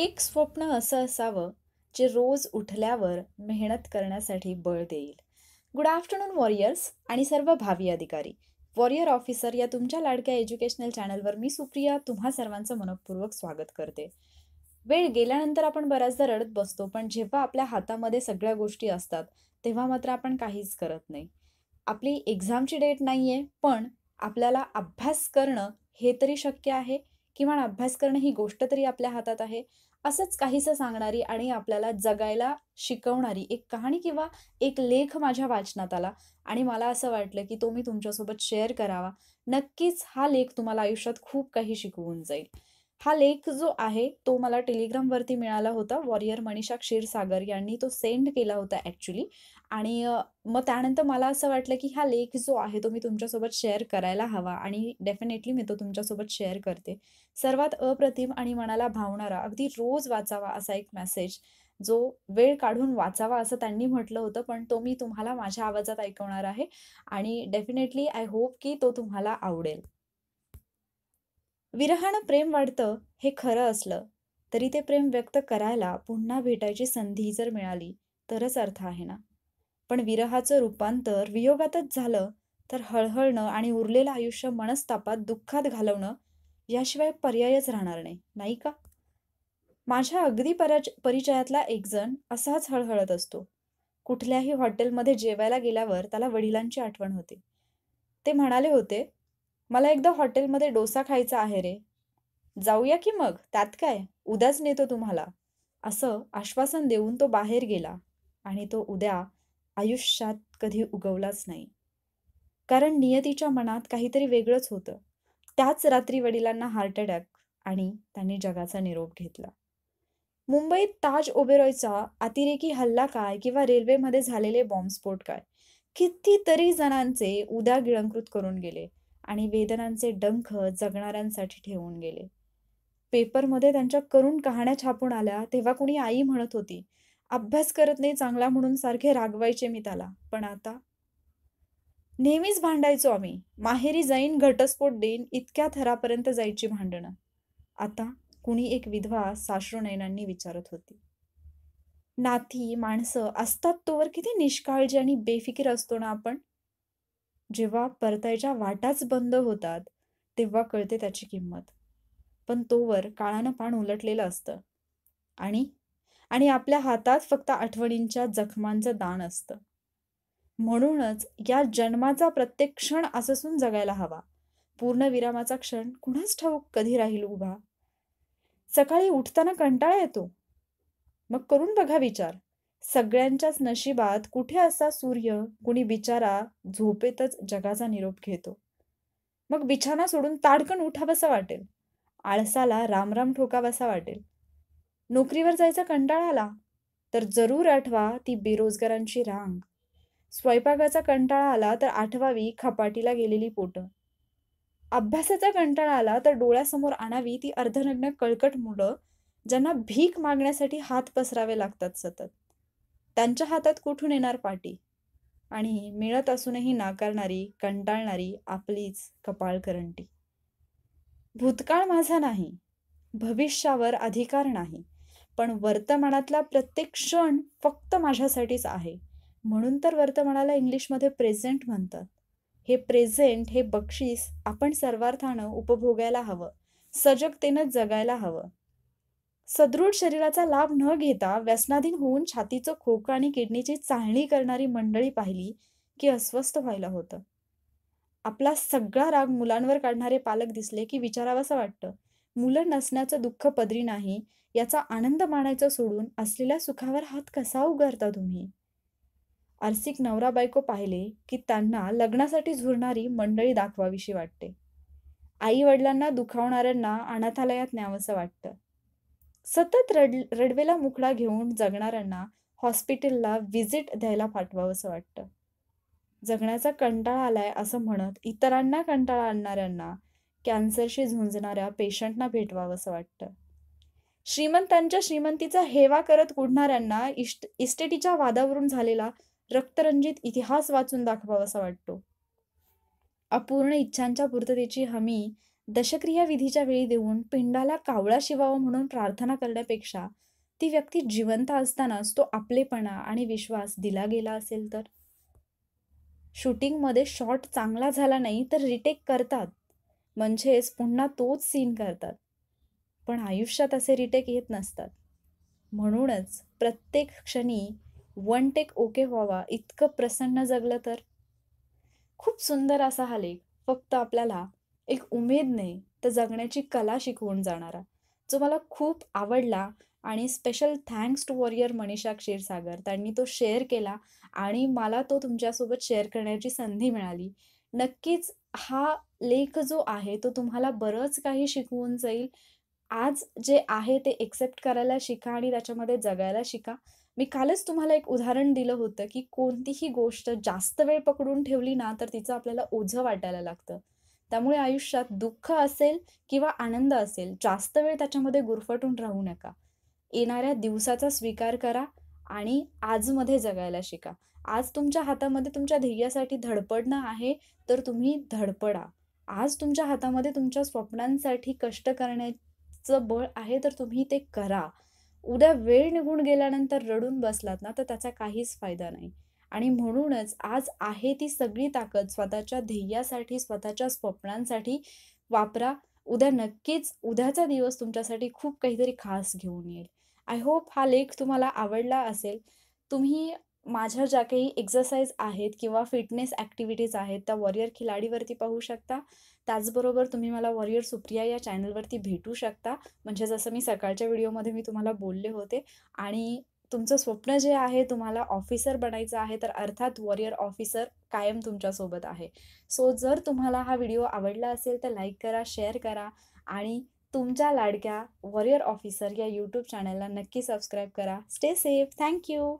एक स्वप्न असं असावं जे रोज उठल्यावर मेहनत करण्यासाठी बळ देईल गुड आफ्टरनून वॉरियर्स आणि सर्व भावी अधिकारी वॉरियर ऑफिसर या तुमच्या लाडक्या एज्युकेशनल चॅनलवर मी सुप्रिया तुम्हा सर्वांचं मनपूर्वक स्वागत करते वेळ गेल्यानंतर आपण बऱ्याचदा रडत बसतो पण जेव्हा आपल्या हातामध्ये सगळ्या गोष्टी असतात तेव्हा मात्र आपण काहीच करत नाही आपली एक्झामची डेट नाही पण आपल्याला अभ्यास करणं हे तरी शक्य आहे किमान अभ्यास करणं ही गोष्ट तरी आपल्या हातात आहे असंच काहीसं सांगणारी आणि आपल्याला जगायला शिकवणारी एक कहाणी किंवा एक लेख माझ्या वाचनात आला आणि मला असं वाटलं की तो मी तुमच्यासोबत शेअर करावा नक्कीच हा लेख तुम्हाला आयुष्यात खूप काही शिकवून जाईल हा लेख जो आहे तो मला टेलिग्रामवरती मिळाला होता वॉरियर मनीषा क्षीरसागर यांनी तो सेंड केला होता ॲक्च्युली आणि मग त्यानंतर मला असं वाटलं की हा लेख जो आहे तो मी तुमच्यासोबत शेअर करायला हवा आणि डेफिनेटली मी तो तुमच्यासोबत शेअर करते सर्वात अप्रतिम आणि मनाला भावणारा अगदी रोज वाचावा असा एक मेसेज जो वेळ काढून वाचावा असं त्यांनी म्हटलं होतं पण तो मी तुम्हाला माझ्या आवाजात ऐकवणार आहे आणि डेफिनेटली आय होप की तो तुम्हाला आवडेल विरहानं प्रेम वाढतं हे खरं असलं तरी ते प्रेम व्यक्त करायला पुन्हा भेटायची संधी जर मिळाली तरच अर्थ आहे ना पण विरहाचं रूपांतर वियोगातच झालं तर हळहळणं आणि उरलेलं आयुष्य मनस्तापात दुःखात घालवणं याशिवाय पर्यायच राहणार नाही का माझ्या अगदी पराच परिचयातला एकजण असाच हळहळत असतो कुठल्याही हॉटेलमध्ये जेवायला गेल्यावर त्याला वडिलांची आठवण होते ते म्हणाले होते मला एकदा हॉटेलमध्ये डोसा खायचा आहे रे जाऊया की मग त्यात काय उद्याच नेतो तुम्हाला असं आश्वासन देऊन तो बाहेर गेला आणि तो उद्या आयुष्यात कधी उगवलाच नाही कारण नियतीच्या मनात काहीतरी वेगळंच होतं त्याच रात्री वडिलांना हार्ट अटॅक आणि त्यांनी जगाचा निरोप घेतला मुंबईत ताज ओबेरॉयचा अतिरेकी हल्ला काय किंवा रेल्वेमध्ये झालेले बॉम्बस्फोट काय कितीतरी जणांचे उद्या गिळंकृत करून गेले आणि वेदनांचे डंख जगणाऱ्यांसाठी ठेवून गेले पेपरमध्ये त्यांच्या करून कहाण्या छापून आल्या तेव्हा कुणी आई म्हणत होती अभ्यास करत नाही चांगला म्हणून सारखे रागवायचे मी त्याला पण आता नेहमीच भांडायचो आम्ही माहेरी जाईन घटस्फोट देईन इतक्या थरापर्यंत जायची भांडणं आता कुणी एक विधवा साश्रू नयनांनी विचारत होती नाती माणसं असतात तोवर किती निष्काळजी आणि बेफिकीर असतो ना आपण जेव्हा परतायच्या वाटाच बंद होतात तेव्हा कळते त्याची किंमत पण तोवर काळानं पान उलटलेलं असतं आणि आणि आपल्या हातात फक्त आठवणींच्या जखमांचं दान असतं म्हणूनच या जन्माचा प्रत्येक क्षण असून जगायला हवा विरामाचा क्षण कुणाच ठाऊक कधी राहील उभा सकाळी उठताना कंटाळा येतो मग करून बघा विचार सगळ्यांच्याच नशिबात कुठे असा सूर्य कुणी बिचारा झोपेतच जगाचा निरोप घेतो मग बिछाना सोडून ताडकन उठावसा वाटेल आळसाला रामराम ठोकावासा वाटेल नोकरीवर जायचा कंटाळा आला तर जरूर आठवा ती बेरोजगारांची रांग स्वयंपाकाचा कंटाळा आला तर आठवावी खपाटीला गेलेली पोटं अभ्यासाचा कंटाळा आला तर डोळ्यासमोर आणावी ती अर्धनग्न कळकट मुलं ज्यांना भीक मागण्यासाठी हात पसरावे लागतात सतत त्यांच्या हातात कुठून येणार पाटी आणि मिळत असूनही नाकारणारी कंटाळणारी आपलीच कपाळ करंटी भूतकाळ माझा नाही भविष्यावर अधिकार नाही पण वर्तमानातला प्रत्येक क्षण फक्त माझ्यासाठीच आहे म्हणून तर वर्तमानाला इंग्लिशमध्ये प्रेझेंट म्हणतात हे प्रेझेंट हे बक्षीस आपण सर्वार्थानं उपभोगायला हवं सजगतेनं जगायला हवं सदृढ शरीराचा लाभ न घेता व्यसनाधीन होऊन छातीचं खोक आणि किडनीची चाळणी करणारी मंडळी पाहिली की अस्वस्थ व्हायला होतं आपला सगळा राग मुलांवर काढणारे पालक दिसले की विचारावं असं वाटतं मुलं नसण्याचं दुःख पदरी नाही याचा आनंद मानायचा सोडून असलेल्या सुखावर हात कसा उगारता तुम्ही आरसिक नवरा बायको पाहिले की त्यांना लग्नासाठी झुरणारी मंडळी दाखवाविषयी वाटते आई वडिलांना दुखावणाऱ्यांना अनाथालयात न्यावंसं वाटतं सतत रड रडवेला मुखडा घेऊन जगणाऱ्यांना हॉस्पिटलला व्हिजिट द्यायला पाठवावंसं वाटतं जगण्याचा कंटाळा आलाय असं म्हणत इतरांना कंटाळा आणणाऱ्यांना कॅन्सरशी झुंजणाऱ्या पेशंटना भेटवावंसं वाटतं श्रीमंतांच्या श्रीमंतीचा हेवा करत कुढणाऱ्यांना इष्ट इस्टेटीच्या वादावरून झालेला रक्तरंजित इतिहास वाचून असा वाटतो अपूर्ण इच्छांच्या पूर्ततेची हमी दशक्रिया विधीच्या वेळी देऊन पिंडाला कावळा शिवावा म्हणून प्रार्थना करण्यापेक्षा ती व्यक्ती जिवंत असतानाच तो आपलेपणा आणि विश्वास दिला गेला असेल तर शूटिंगमध्ये शॉट चांगला झाला नाही तर रिटेक करतात म्हणजेच पुन्हा तोच सीन करतात पण आयुष्यात असे रिटेक येत नसतात म्हणूनच प्रत्येक क्षणी वन टेक ओके व्हावा इतकं प्रसन्न जगलं तर खूप सुंदर असा हा लेख फक्त आपल्याला एक उमेदने तर जगण्याची कला शिकवून जाणारा जो मला खूप आवडला आणि special thanks to warrior Manisha Kshirsagar त्यांनी तो शेअर केला आणि मला तो तुमच्यासोबत शेअर करण्याची संधी मिळाली नक्कीच हा लेख जो आहे तो तुम्हाला बरंच काही शिकवून जाईल आज जे आहे ते एक्सेप्ट करायला शिका आणि त्याच्यामध्ये जगायला शिका मी कालच तुम्हाला एक उदाहरण दिलं होतं की कोणतीही गोष्ट जास्त वेळ पकडून ठेवली ना तर तिचं आपल्याला ओझं वाटायला लागतं त्यामुळे आयुष्यात दुःख असेल किंवा आनंद असेल जास्त वेळ त्याच्यामध्ये गुरफटून राहू नका येणाऱ्या दिवसाचा स्वीकार करा आणि आजमध्ये जगायला शिका आज तुमच्या हातामध्ये तुमच्या ध्येयासाठी धडपडणं आहे तर तुम्ही धडपडा आज तुमच्या हातामध्ये तुमच्या स्वप्नांसाठी कष्ट करण्या चं बळ आहे तर तुम्ही ते करा उद्या वेळ निघून गेल्यानंतर रडून बसलात ना तर त्याचा काहीच फायदा नाही आणि म्हणूनच आज आहे ती सगळी ताकद स्वतःच्या ध्येयासाठी स्वतःच्या स्वप्नांसाठी वापरा उद्या नक्कीच उद्याचा दिवस तुमच्यासाठी खूप काहीतरी खास घेऊन येईल आय होप हा लेख तुम्हाला आवडला असेल तुम्ही माझ्या ज्या काही एक्झरसाईज आहेत किंवा फिटनेस ॲक्टिव्हिटीज आहेत त्या वॉरियर खिलाडीवरती पाहू शकता त्याचबरोबर तुम्ही मला वॉरियर सुप्रिया या चॅनलवरती भेटू शकता म्हणजे जसं मी सकाळच्या व्हिडिओमध्ये मी तुम्हाला बोलले होते आणि तुमचं स्वप्न जे आहे तुम्हाला ऑफिसर बनायचं आहे तर अर्थात वॉरियर ऑफिसर कायम तुमच्यासोबत आहे सो जर तुम्हाला हा व्हिडिओ आवडला असेल तर लाईक करा शेअर करा आणि तुमच्या लाडक्या वॉरियर ऑफिसर या यूट्यूब चॅनलला नक्की सबस्क्राईब करा स्टे सेफ थँक्यू